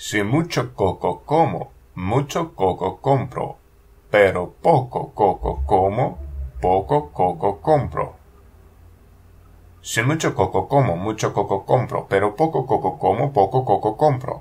Si mucho coco como, mucho coco compro, pero poco coco como, poco coco compro. Si mucho coco como, mucho coco compro, pero poco coco como, poco coco compro.